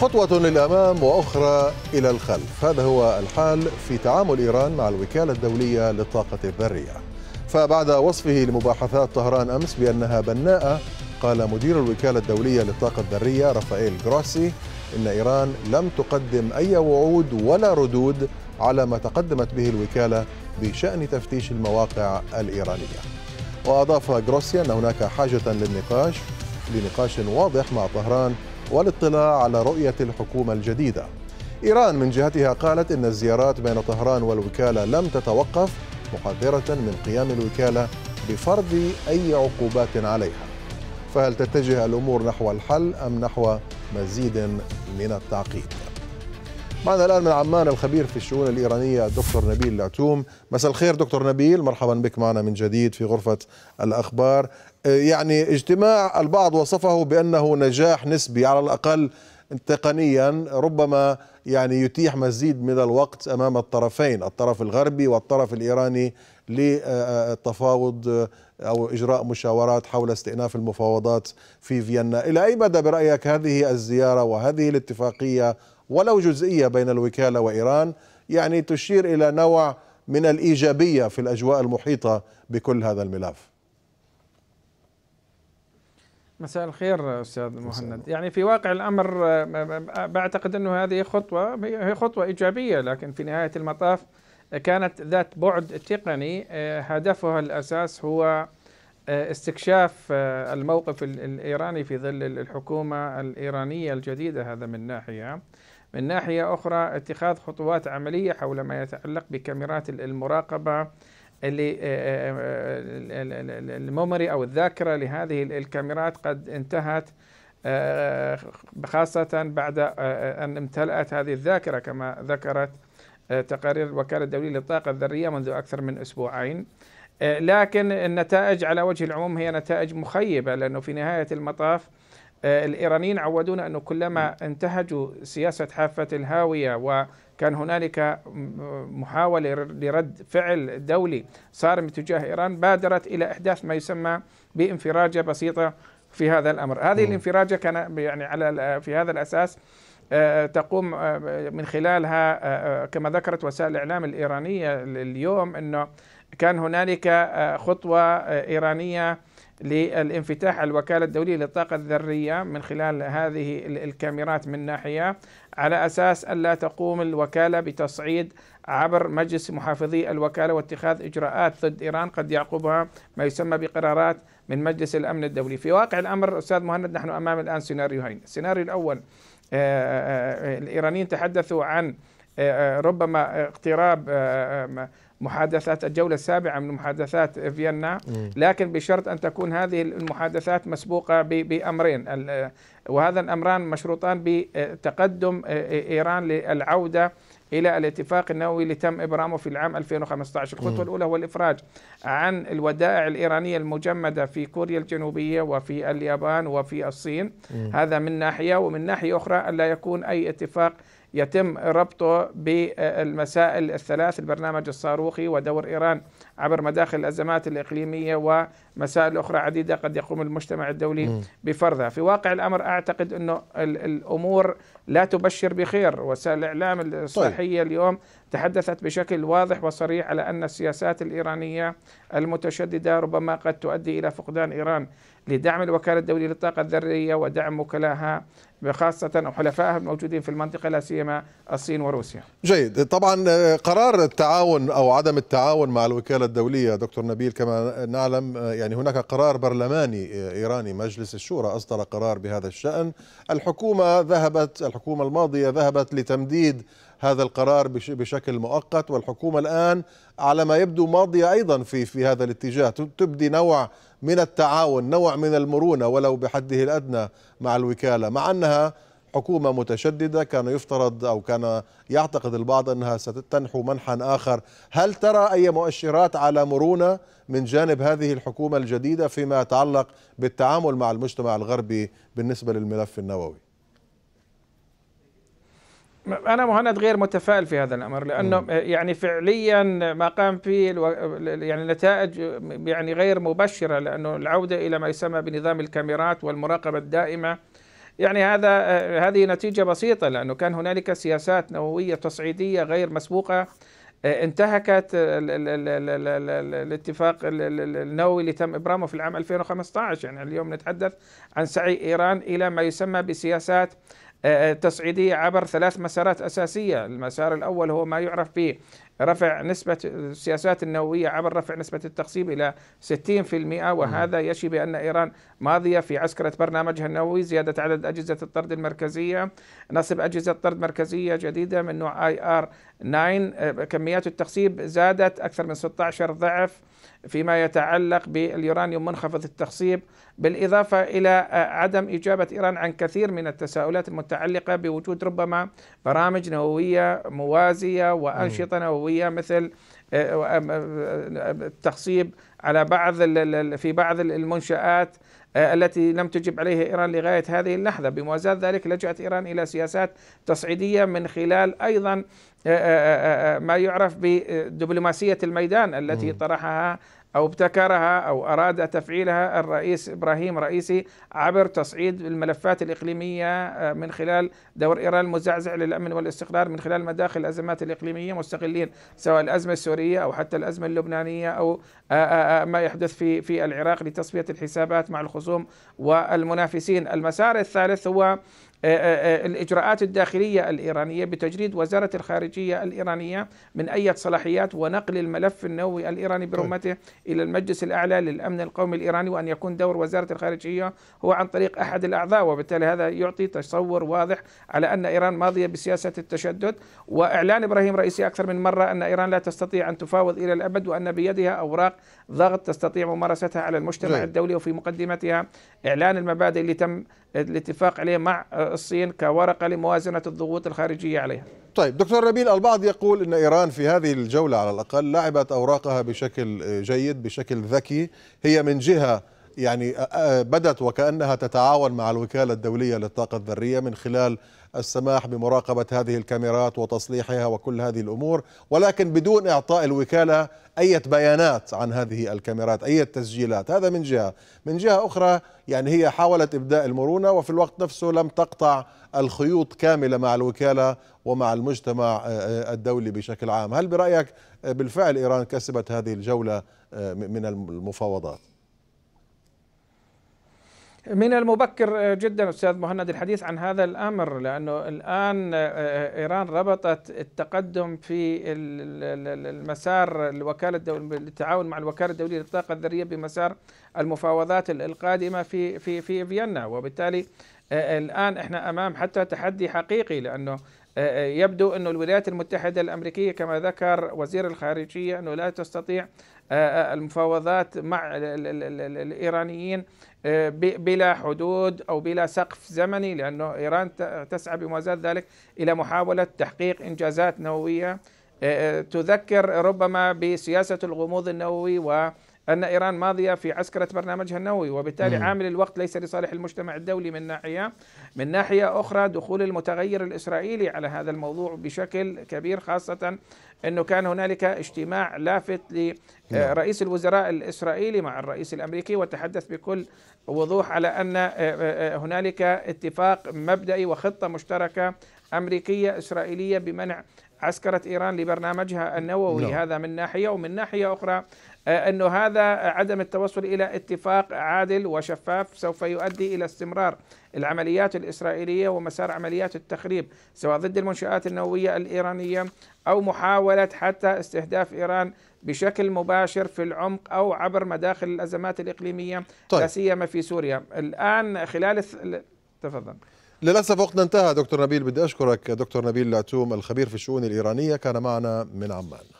خطوة للأمام وأخرى إلى الخلف هذا هو الحال في تعامل إيران مع الوكالة الدولية للطاقة الذرية فبعد وصفه لمباحثات طهران أمس بأنها بناءة قال مدير الوكالة الدولية للطاقة الذرية رافائيل جروسي إن إيران لم تقدم أي وعود ولا ردود على ما تقدمت به الوكالة بشأن تفتيش المواقع الإيرانية وأضاف جروسي أن هناك حاجة للنقاش لنقاش واضح مع طهران والاطلاع على رؤية الحكومة الجديدة إيران من جهتها قالت إن الزيارات بين طهران والوكالة لم تتوقف محذرة من قيام الوكالة بفرض أي عقوبات عليها فهل تتجه الأمور نحو الحل أم نحو مزيد من التعقيد؟ معنا الآن من عمان الخبير في الشؤون الإيرانية الدكتور نبيل العتوم مساء الخير دكتور نبيل مرحبا بك معنا من جديد في غرفة الأخبار آه، يعني اجتماع البعض وصفه بأنه نجاح نسبي على الأقل تقنيا ربما يعني يتيح مزيد من الوقت أمام الطرفين الطرف الغربي والطرف الإيراني للتفاوض آه، أو إجراء مشاورات حول استئناف المفاوضات في فيينا إلى أي مدى برأيك هذه الزيارة وهذه الاتفاقية ولو جزئية بين الوكالة وإيران يعني تشير إلى نوع من الإيجابية في الأجواء المحيطة بكل هذا الملف مساء الخير استاذ مهند يعني في واقع الامر آه، آه، آه، بعتقد انه هذه خطوه هي خطوه ايجابيه لكن في نهايه المطاف كانت ذات بعد تقني هدفها الاساس هو آه، استكشاف آه، الموقف الإيراني في ظل الحكومة الإيرانية الجديدة هذا من ناحية من ناحية أخرى اتخاذ خطوات عملية حول ما يتعلق بكاميرات المراقبة اللي آه، الميموري أو الذاكرة لهذه الكاميرات قد انتهت خاصة بعد أن امتلأت هذه الذاكرة كما ذكرت تقارير الوكالة الدولية للطاقة الذرية منذ أكثر من أسبوعين آه، لكن النتائج على وجه العموم هي نتائج مخيبة لأنه في نهاية المطاف آه، الإيرانيين عودونا أنه كلما انتهجوا سياسة حافة الهاوية وكان هنالك محاولة لرد فعل دولي صارم تجاه إيران بادرت إلى إحداث ما يسمى بانفراجة بسيطة في هذا الأمر هذه الانفراجة كان يعني على في هذا الأساس آه، تقوم من خلالها كما ذكرت وسائل الإعلام الإيرانية اليوم أنه كان هنالك آه، خطوة آه، إيرانية للانفتاح الوكالة الدولية للطاقة الذرية من خلال هذه الكاميرات من ناحية على أساس ألا تقوم الوكالة بتصعيد عبر مجلس محافظي الوكالة واتخاذ إجراءات ضد إيران قد يعقبها ما يسمى بقرارات من مجلس الأمن الدولي في واقع الأمر أستاذ مهند نحن أمام الآن سيناريوهين السيناريو الأول آه، الإيرانيين تحدثوا عن ربما اقتراب محادثات الجولة السابعة من محادثات فيينا لكن بشرط أن تكون هذه المحادثات مسبوقة بأمرين وهذا الأمران مشروطان بتقدم إيران للعودة إلى الاتفاق النووي اللي تم إبرامه في العام 2015 الخطوة الأولى هو الإفراج عن الودائع الإيرانية المجمدة في كوريا الجنوبية وفي اليابان وفي الصين هذا من ناحية ومن ناحية أخرى ألا يكون أي اتفاق يتم ربطه بالمسائل الثلاث البرنامج الصاروخي ودور إيران عبر مداخل الأزمات الإقليمية و مسائل أخرى عديدة قد يقوم المجتمع الدولي بفرضها في واقع الأمر أعتقد أن الأمور لا تبشر بخير وسائل الإعلام طيب. الصحية طيب. اليوم تحدثت بشكل واضح وصريح على أن السياسات الإيرانية المتشددة ربما قد تؤدي إلى فقدان إيران لدعم الوكالة الدولية للطاقة الذرية ودعم وكلاها خاصة أو حلفائها الموجودين في المنطقة لا سيما الصين وروسيا. جيد، طبعا آه، قرار التعاون أو عدم التعاون مع الوكالة الدولية دكتور نبيل كما نعلم آه، يعني هناك قرار برلماني آه، إيراني مجلس الشورى أصدر قرار بهذا الشأن، الحكومة ذهبت الحكومة الماضية ذهبت لتمديد هذا القرار بشكل مؤقت والحكومة الآن على ما يبدو ماضية أيضا في في هذا الاتجاه تبدي نوع من التعاون نوع من المرونة ولو بحده الأدنى مع الوكالة مع أنها حكومة متشددة كان يفترض أو كان يعتقد البعض أنها ستنحو منحا آخر هل ترى أي مؤشرات على مرونة من جانب هذه الحكومة الجديدة فيما يتعلق بالتعامل مع المجتمع الغربي بالنسبة للملف النووي انا مهند غير متفائل في هذا الامر لانه م. يعني فعليا ما قام فيه الو... يعني نتائج يعني غير مبشره لانه العوده الى ما يسمى بنظام الكاميرات والمراقبه الدائمه يعني هذا هذه نتيجه بسيطه لانه كان هنالك سياسات نوويه تصعيديه غير مسبوقه انتهكت الاتفاق النووي اللي تم ابرامه في العام 2015 يعني اليوم نتحدث عن سعي ايران الى ما يسمى بسياسات آه، آه، تصعيدية عبر ثلاث مسارات أساسية المسار الأول هو ما يعرف به رفع نسبة السياسات النووية عبر رفع نسبة التقسيم إلى 60% وهذا يشي بأن إيران ماضية في عسكرة برنامجها النووي زيادة عدد أجهزة الطرد المركزية نصب أجهزة طرد مركزية جديدة من نوع آي آر 9 آه، كميات التخصيب زادت أكثر من 16 ضعف فيما يتعلق باليورانيوم منخفض التخصيب بالإضافة إلى آه، عدم إجابة إيران عن كثير من التساؤلات المتعلقة بوجود ربما برامج نووية موازية وأنشطة نووية مثل التخصيب على بعض في بعض المنشآت آه، التي لم تجب عليها ايران لغايه هذه اللحظه، بموازاه ذلك لجات ايران الى سياسات تصعيديه من خلال ايضا آه، آه، ما يعرف بدبلوماسيه الميدان التي طرحها أو ابتكرها أو أراد تفعيلها الرئيس إبراهيم رئيسي عبر تصعيد الملفات الإقليمية آه، من خلال دور إيران المزعزع للأمن والاستقرار من خلال مداخل الأزمات الإقليمية مستغلين سواء الأزمة السورية أو حتى الأزمة اللبنانية أو آه، آه، ما يحدث في في العراق لتصفية الحسابات مع الخصوم والمنافسين المسار الثالث هو آه، آه، آه، الإجراءات الداخلية الإيرانية بتجريد وزارة الخارجية الإيرانية من أي صلاحيات ونقل الملف النووي الإيراني طيب. برمته إلى المجلس الأعلى للأمن القومي الإيراني وأن يكون دور وزارة الخارجية هو عن طريق أحد الأعضاء وبالتالي هذا يعطي تصور واضح على أن إيران ماضية بسياسة التشدد وإعلان إبراهيم رئيسي أكثر من مرة أن إيران لا تستطيع أن تفاوض إلى الأبد وأن بيدها أوراق ضغط تستطيع ممارستها على المجتمع طيب. الدولي وفي مقدمتها إعلان المبادئ اللي تم الاتفاق عليه مع الصين كورقه لموازنه الضغوط الخارجيه عليها. طيب دكتور نبيل البعض يقول ان ايران في هذه الجوله على الاقل لعبت اوراقها بشكل جيد بشكل ذكي هي من جهه يعني بدت وكأنها تتعاون مع الوكالة الدولية للطاقة الذرية من خلال السماح بمراقبة هذه الكاميرات وتصليحها وكل هذه الأمور ولكن بدون إعطاء الوكالة أي بيانات عن هذه الكاميرات أي تسجيلات هذا من جهة من جهة أخرى يعني هي حاولت إبداء المرونة وفي الوقت نفسه لم تقطع الخيوط كاملة مع الوكالة ومع المجتمع الدولي بشكل عام هل برأيك بالفعل إيران كسبت هذه الجولة من المفاوضات من المبكر جدا استاذ مهند الحديث عن هذا الامر لانه الان آه، ايران ربطت التقدم في المسار الوكاله التعاون مع الوكاله الدوليه للطاقه الذريه بمسار المفاوضات القادمه في في في فيينا وبالتالي آه، الان احنا امام حتى تحدي حقيقي لانه آه، يبدو أن الولايات المتحدة الأمريكية كما ذكر وزير الخارجية أنه لا تستطيع آه، آه، المفاوضات مع الايرانيين آه، بلا حدود او بلا سقف زمني لانه ايران تسعى بموازاه ذلك الى محاوله تحقيق انجازات نوويه تذكر ربما بسياسه الغموض النووي و أن إيران ماضية في عسكرة برنامجها النووي وبالتالي مم. عامل الوقت ليس لصالح المجتمع الدولي من ناحية من ناحية أخرى دخول المتغير الإسرائيلي على هذا الموضوع بشكل كبير خاصة أنه كان هنالك اجتماع لافت لرئيس نعم. الوزراء الإسرائيلي مع الرئيس الأمريكي وتحدث بكل وضوح على أن آه، آه، آه، هنالك اتفاق مبدئي وخطة مشتركة أمريكية إسرائيلية بمنع عسكرة إيران لبرنامجها النووي لا. نعم. هذا من ناحية ومن ناحية أخرى آه، أنه هذا عدم التوصل إلى اتفاق عادل وشفاف سوف يؤدي إلى استمرار العمليات الإسرائيلية ومسار عمليات التخريب سواء ضد المنشآت النووية الإيرانية أو محاولة حتى استهداف إيران بشكل مباشر في العمق أو عبر مداخل الأزمات الإقليمية طيب. لا سيما في سوريا الآن خلال تفضل للاسف وقتنا انتهى دكتور نبيل بدي اشكرك دكتور نبيل العتوم الخبير في الشؤون الايرانيه كان معنا من عمان